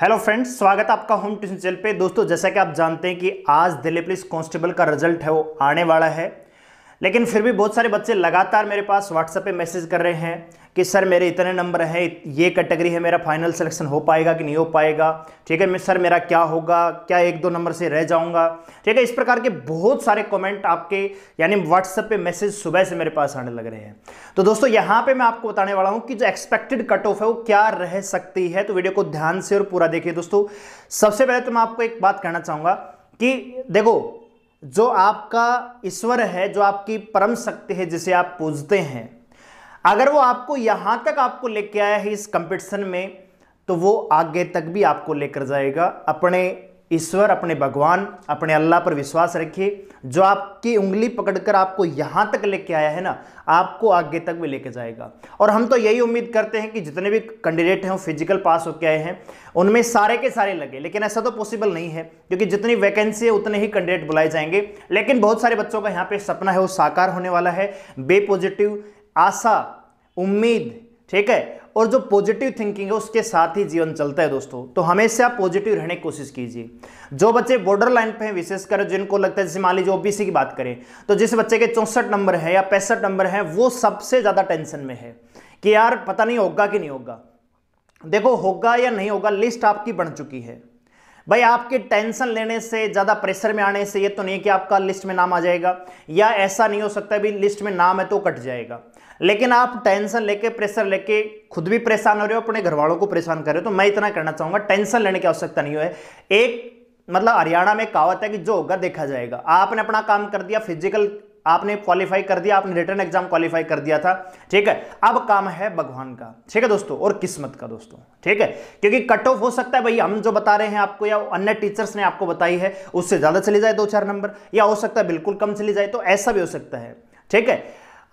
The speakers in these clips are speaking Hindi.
हेलो फ्रेंड्स स्वागत है आपका होम ट्यूशन चैनल पे दोस्तों जैसा कि आप जानते हैं कि आज दिल्ली पुलिस कांस्टेबल का रिजल्ट है वो आने वाला है लेकिन फिर भी बहुत सारे बच्चे लगातार मेरे पास व्हाट्सएप पे मैसेज कर रहे हैं कि सर मेरे इतने नंबर हैं ये कैटेगरी है मेरा फाइनल सिलेक्शन हो पाएगा कि नहीं हो पाएगा ठीक है मैं सर मेरा क्या होगा क्या एक दो नंबर से रह जाऊंगा ठीक है इस प्रकार के बहुत सारे कमेंट आपके यानी व्हाट्सएप पे मैसेज सुबह से मेरे पास आने लग रहे हैं तो दोस्तों यहाँ पर मैं आपको बताने वाला हूँ कि जो एक्सपेक्टेड कट ऑफ है वो क्या रह सकती है तो वीडियो को ध्यान से और पूरा देखिए दोस्तों सबसे पहले तो मैं आपको एक बात कहना चाहूँगा कि देखो जो आपका ईश्वर है जो आपकी परम शक्ति है जिसे आप पूजते हैं अगर वो आपको यहाँ तक आपको लेके आया है इस कंपटीशन में तो वो आगे तक भी आपको लेकर जाएगा अपने ईश्वर अपने भगवान अपने अल्लाह पर विश्वास रखिए जो आपकी उंगली पकड़कर आपको यहां तक लेके आया है ना आपको आगे तक भी लेके जाएगा और हम तो यही उम्मीद करते हैं कि जितने भी कैंडिडेट हैं फिजिकल पास होके आए हैं उनमें सारे के सारे लगे लेकिन ऐसा तो पॉसिबल नहीं है क्योंकि जितनी वैकेंसी है उतने ही कैंडिडेट बुलाए जाएंगे लेकिन बहुत सारे बच्चों का यहाँ पे सपना है वो साकार होने वाला है बे पॉजिटिव आशा उम्मीद ठीक है और जो पॉजिटिव थिंकिंग है उसके साथ ही जीवन चलता है दोस्तों तो हमेशा पॉजिटिव रहने की कोशिश कीजिए जो बच्चे बॉर्डर लाइन पे हैं विशेषकर जिनको लगता है जैसे मान लीजिए ओबीसी की बात करें तो जिस बच्चे के चौंसठ नंबर है या पैंसठ नंबर है वो सबसे ज़्यादा टेंशन में है कि यार पता नहीं होगा कि नहीं होगा देखो होगा या नहीं होगा लिस्ट आपकी बन चुकी है भाई आपके टेंशन लेने से ज़्यादा प्रेशर में आने से ये तो नहीं कि आपका लिस्ट में नाम आ जाएगा या ऐसा नहीं हो सकता भी लिस्ट में नाम है तो कट जाएगा लेकिन आप टेंशन लेके प्रेशर लेके खुद भी परेशान हो रहे हो अपने घर वालों को परेशान कर रहे हो तो मैं इतना करना चाहूंगा टेंशन लेने की आवश्यकता नहीं है एक मतलब हरियाणा में कहावत है कि जो होगा देखा जाएगा आपने अपना काम कर दिया फिजिकल आपने क्वालिफाई कर दिया आपने रिटर्न एग्जाम क्वालिफाई कर दिया था ठीक है अब काम है भगवान का ठीक है दोस्तों और किस्मत का दोस्तों ठीक है क्योंकि कट ऑफ हो सकता है भाई हम जो बता रहे हैं आपको या अन्य टीचर्स ने आपको बताई है उससे ज़्यादा चली जाए दो चार नंबर या हो सकता है बिल्कुल कम चली जाए तो ऐसा भी हो सकता है ठीक है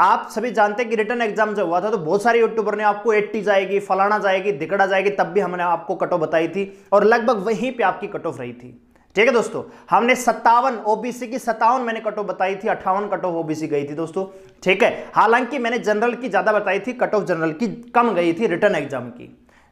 आप सभी जानते हैं कि रिटर्न एग्जाम जो हुआ था तो बहुत सारे यूट्यूबर ने आपको एट्टी जाएगी फलाना जाएगी दिकड़ा जाएगी तब भी हमने आपको कट ऑफ बताई थी और लगभग वहीं पे आपकी कट ऑफ रही थी ठीक है दोस्तों हमने सत्तावन ओबीसी की सत्तावन मैंने कट ऑफ बताई थी अट्ठावन कट ऑफ ओबीसी गई थी दोस्तों ठीक है हालांकि मैंने जनरल की ज्यादा बताई थी कट ऑफ जनरल की कम गई थी रिटर्न एग्जाम की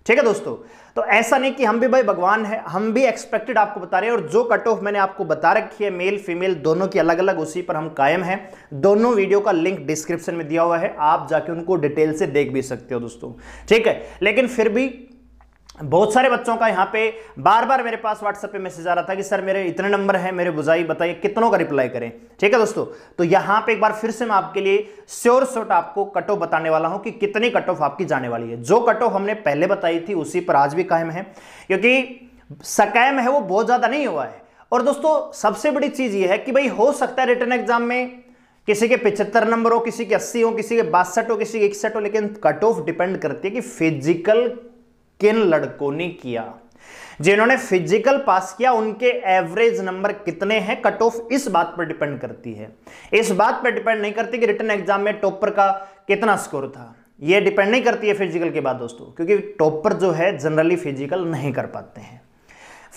ठीक है दोस्तों तो ऐसा नहीं कि हम भी भाई भगवान है हम भी एक्सपेक्टेड आपको बता रहे हैं और जो कट ऑफ मैंने आपको बता रखी है मेल फीमेल दोनों की अलग अलग उसी पर हम कायम हैं दोनों वीडियो का लिंक डिस्क्रिप्शन में दिया हुआ है आप जाके उनको डिटेल से देख भी सकते हो दोस्तों ठीक है लेकिन फिर भी बहुत सारे बच्चों का यहाँ पे बार बार मेरे पास व्हाट्सएप पे मैसेज आ रहा था कि सर मेरे इतने नंबर हैं मेरे बुजाई बताइए कितनों का रिप्लाई करें ठीक है दोस्तों तो यहाँ पे एक बार फिर से मैं आपके लिए श्योर शोट आपको कट ऑफ बताने वाला हूँ कि कितनी कट ऑफ आपकी जाने वाली है जो कट ऑफ हमने पहले बताई थी उसी पर आज भी कायम है क्योंकि सकैम है वो बहुत ज़्यादा नहीं हुआ है और दोस्तों सबसे बड़ी चीज़ ये है कि भाई हो सकता है रिटर्न एग्जाम में किसी के पिछहत्तर नंबर हो किसी के अस्सी हो किसी के बासठ हो किसी के इकसठ हो लेकिन कट ऑफ डिपेंड करती है कि फिजिकल किन लड़कों ने किया जिन्होंने फिजिकल पास किया उनके एवरेज नंबर कितने हैं कट ऑफ इस बात पर डिपेंड करती है इस बात पर डिपेंड नहीं करती कि रिटर्न एग्जाम में टॉपर का कितना स्कोर था यह डिपेंड नहीं करती है फिजिकल के बाद दोस्तों क्योंकि टॉपर जो है जनरली फिजिकल नहीं कर पाते हैं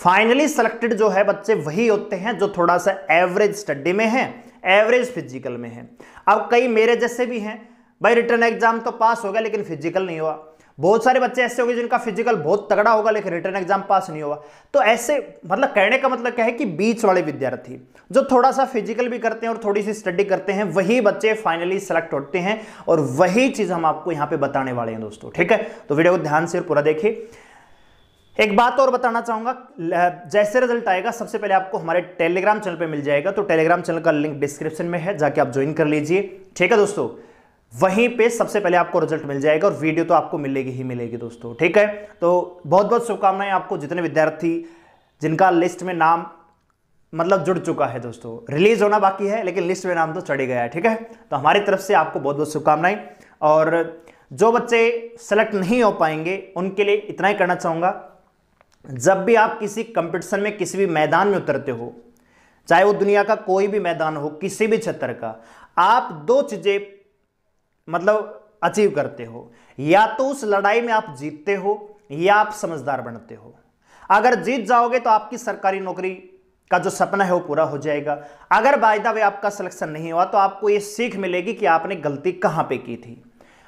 फाइनली सिलेक्टेड जो है बच्चे वही होते हैं जो थोड़ा सा एवरेज स्टडी में है एवरेज फिजिकल में है अब कई मेरे जैसे भी हैं भाई रिटर्न एग्जाम तो पास हो गया लेकिन फिजिकल नहीं हुआ बहुत सारे बच्चे ऐसे होंगे जिनका फिजिकल बहुत तगड़ा होगा लेकिन रिटर्न एग्जाम पास नहीं होगा तो ऐसे मतलब कहने का मतलब क्या है कि बीच वाले विद्यार्थी जो थोड़ा सा फिजिकल भी करते हैं और थोड़ी सी स्टडी करते हैं वही बच्चे फाइनली सेलेक्ट होते हैं और वही चीज़ हम आपको यहाँ पे बताने वाले हैं दोस्तों ठीक है तो वीडियो को ध्यान से और पूरा देखिए एक बात और बताना चाहूंगा जैसे रिजल्ट आएगा सबसे पहले आपको हमारे टेलीग्राम चैनल पे मिल जाएगा तो टेलीग्राम चैनल का लिंक डिस्क्रिप्शन में है जाके आप ज्वाइन कर लीजिए ठीक है दोस्तों वहीं पे सबसे पहले आपको रिजल्ट मिल जाएगा और वीडियो तो आपको मिलेगी ही मिलेगी दोस्तों ठीक है तो बहुत बहुत शुभकामनाएं आपको जितने विद्यार्थी जिनका लिस्ट में नाम मतलब जुड़ चुका है दोस्तों रिलीज होना बाकी है लेकिन लिस्ट में नाम तो चढ़ गया है ठीक है तो हमारी तरफ से आपको बहुत बहुत शुभकामनाएं और जो बच्चे सेलेक्ट नहीं हो पाएंगे उनके लिए इतना ही करना चाहूँगा जब भी आप किसी कंपटीशन में किसी भी मैदान में उतरते हो चाहे वो दुनिया का कोई भी मैदान हो किसी भी क्षेत्र का आप दो चीज़ें मतलब अचीव करते हो या तो उस लड़ाई में आप जीतते हो या आप समझदार बनते हो अगर जीत जाओगे तो आपकी सरकारी नौकरी का जो सपना है वो पूरा हो जाएगा अगर बायदा वे आपका सिलेक्शन नहीं हुआ तो आपको ये सीख मिलेगी कि आपने गलती कहां पे की थी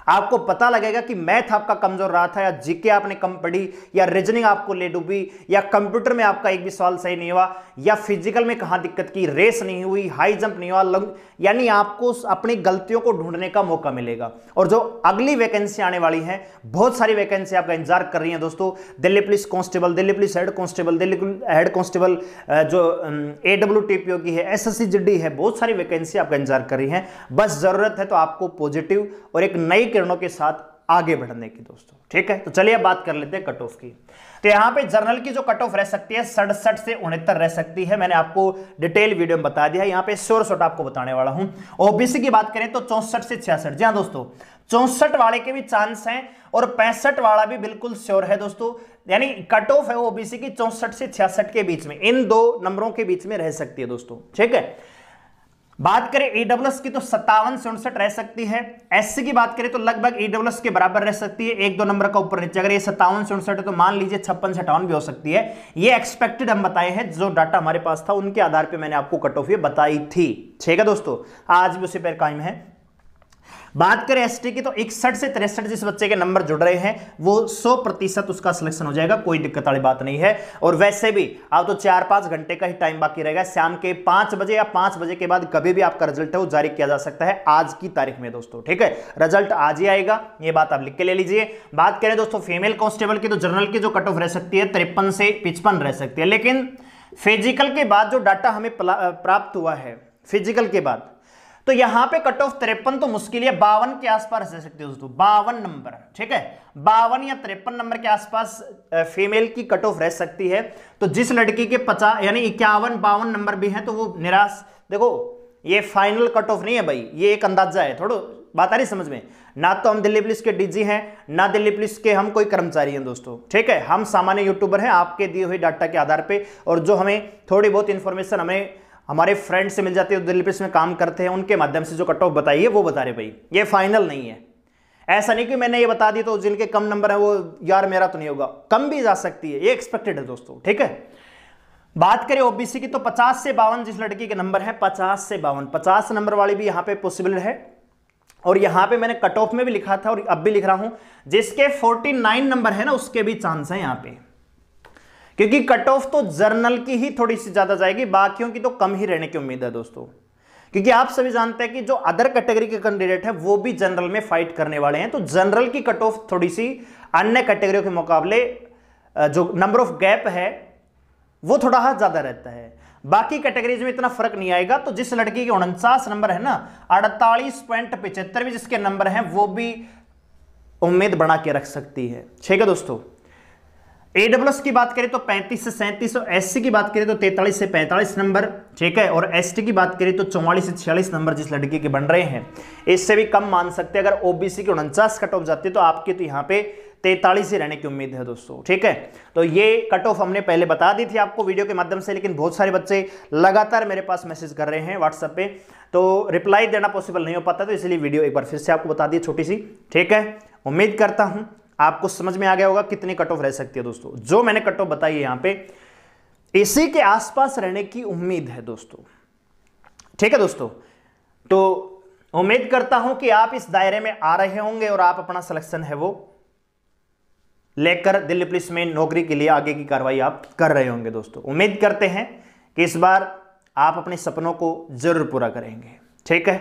आपको पता लगेगा कि मैथ आपका कमजोर रहा था या जीके आपने कम पढ़ी या रीजनिंग आपको ले डूबी या कंप्यूटर में आपका एक भी सवाल सही नहीं हुआ या फिजिकल में कहाँ दिक्कत की रेस नहीं हुई हाई जंप नहीं हुआ लंग यानी आपको अपनी गलतियों को ढूंढने का मौका मिलेगा और जो अगली वैकेंसी आने वाली है बहुत सारी वैकेंसी आपका इंतजार कर रही है दोस्तों Delhi police constable Delhi police head constable Delhi head constable जो A W T P O की है S S C G D है बहुत सारी वैकेंसी आपका इंतजार कर रही है बस जरूरत है तो आपको पॉजिटिव और एक नई किरणों के साथ आगे बढ़ने की दोस्तों ठीक है तो चलिए अब बात कर लेते हैं कट ऑफ की तो यहां पे जर्नल की जो कट ऑफ रह सकती है सड़सठ से उनहत्तर रह सकती है मैंने आपको डिटेल वीडियो में बता दिया यहां पे सोर सोट आपको बताने वाला हूं ओबीसी की बात करें तो चौसठ से छियासठ जी हाँ दोस्तों चौसठ वाले के भी चांस हैं और पैंसठ वाला भी बिल्कुल श्योर है दोस्तों यानी कट ऑफ है ओबीसी की चौसठ से छियासठ के बीच में इन दो नंबरों के बीच में रह सकती है दोस्तों ठीक है बात करें ईडब्ल्यूएस की तो सत्तावन से उनसठ रह सकती है एससी की बात करें तो लगभग ईडब्ल्यूएस के बराबर रह सकती है एक दो नंबर का ऊपर नीचे अगर ये सत्तावन से उनसठ है तो मान लीजिए छप्पन से अठावन भी हो सकती है ये एक्सपेक्टेड हम बताए हैं जो डाटा हमारे पास था उनके आधार पर मैंने आपको कट ऑफ ये बताई थी ठीक है दोस्तों आज भी उसी पर कायम है बात करें एस की तो इकसठ से तिरसठ जिस बच्चे के नंबर जुड़ रहे हैं वो सौ प्रतिशत उसका सिलेक्शन हो जाएगा कोई दिक्कत वाली बात नहीं है और वैसे भी आप तो चार पांच घंटे का ही टाइम बाकी रहेगा शाम के पांच बजे या पांच बजे के बाद कभी भी आपका रिजल्ट है वो जारी किया जा सकता है आज की तारीख में दोस्तों ठीक है रिजल्ट आज ही आएगा ये बात आप लिख के ले लीजिए बात करें दोस्तों फीमेल कांस्टेबल की तो जनरल की जो कट ऑफ रह सकती है तिरपन से पिचपन रह सकती है लेकिन फिजिकल के बाद जो डाटा हमें प्राप्त हुआ है फिजिकल के बाद तो यहां पे कट ऑफ तिरपन तो मुश्किल है बावन के आसपास रह सकते हो दोस्तों बावन नंबर ठीक है बावन या तिरपन नंबर के आसपास फीमेल की कट ऑफ रह सकती है तो जिस लड़की के पचास यानी इक्यावन बावन नंबर भी हैं तो वो निराश देखो ये फाइनल कट ऑफ नहीं है भाई ये एक अंदाजा है थोड़ा बात आ रही समझ में ना तो हम दिल्ली पुलिस के डीजी हैं ना दिल्ली पुलिस के हम कोई कर्मचारी हैं दोस्तों ठीक है हम सामान्य यूट्यूबर हैं आपके दिए हुए डाटा के आधार पर और जो हमें थोड़ी बहुत इंफॉर्मेशन हमें हमारे फ्रेंड से मिल जाते हैं दिल्ली पुलिस में काम करते हैं उनके माध्यम से जो कट ऑफ बताइए वो बता रहे भाई ये फाइनल नहीं है ऐसा नहीं कि मैंने ये बता दी तो जिनके कम नंबर है वो यार मेरा तो नहीं होगा कम भी जा सकती है ये एक्सपेक्टेड है दोस्तों ठीक है बात करें ओबीसी की तो 50 से बावन जिस लड़की के नंबर है 50 से बावन 50 नंबर वाली भी यहां पे पॉसिबल है और यहां पे मैंने कट ऑफ में भी लिखा था और अब भी लिख रहा हूं जिसके 49 नंबर है ना उसके भी चांस है यहां पे क्योंकि कट ऑफ तो जर्नल की ही थोड़ी सी ज्यादा जाएगी बाकियों की तो कम ही रहने की उम्मीद है दोस्तों क्योंकि आप सभी जानते हैं कि जो अदर कैटेगरी के कैंडिडेट है वो भी जनरल में फाइट करने वाले हैं तो जनरल की कट ऑफ थोड़ी सी अन्य कैटेगरियों के मुकाबले जो नंबर ऑफ गैप है वो थोड़ा हाथ ज्यादा रहता है बाकी कैटेगरीज में इतना फर्क नहीं आएगा तो जिस लड़की के उनचास नंबर है ना अड़तालीस पॉइंट पिछहत्तर भी जिसके नंबर हैं वो भी उम्मीद बना के रख सकती है ठीक है दोस्तों एडब्ल्यूएस की बात करें तो 35 से सैंतीस और एस की बात करें तो 43 से 45 नंबर ठीक है और एस की बात करें तो 44 से 46 नंबर जिस लड़के के बन रहे हैं इससे भी कम मान सकते हैं अगर ओबीसी के उनचास कट ऑफ जाते तो आपके तो यहाँ पे तैतालीस ही रहने की उम्मीद है दोस्तों ठीक है तो ये कट ऑफ हमने पहले बता दी थी आपको वीडियो के माध्यम से लेकिन बहुत सारे बच्चे लगातार मेरे पास मैसेज कर रहे हैं व्हाट्सएप पे तो रिप्लाई देना पॉसिबल नहीं हो पाता तो इसलिए वीडियो एक बार फिर से आपको बता दी छोटी सी ठीक है उम्मीद करता हूँ आपको समझ में आ गया होगा कितनी कट ऑफ रह सकती है दोस्तों जो मैंने कट ऑफ बताई है यहां पे एसी के आसपास रहने की उम्मीद है दोस्तों ठीक है दोस्तों तो उम्मीद करता हूं कि आप इस दायरे में आ रहे होंगे और आप अपना सिलेक्शन है वो लेकर दिल्ली पुलिस में नौकरी के लिए आगे की कार्रवाई आप कर रहे होंगे दोस्तों उम्मीद करते हैं कि इस बार आप अपने सपनों को जरूर पूरा करेंगे ठीक है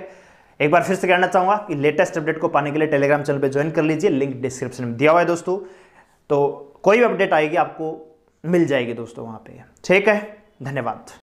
एक बार फिर से कहना चाहूंगा कि लेटेस्ट अपडेट को पाने के लिए टेलीग्राम चैनल पर ज्वाइन कर लीजिए लिंक डिस्क्रिप्शन में दिया हुआ है दोस्तों तो कोई भी अपडेट आएगी आपको मिल जाएगी दोस्तों वहाँ पर ठीक है धन्यवाद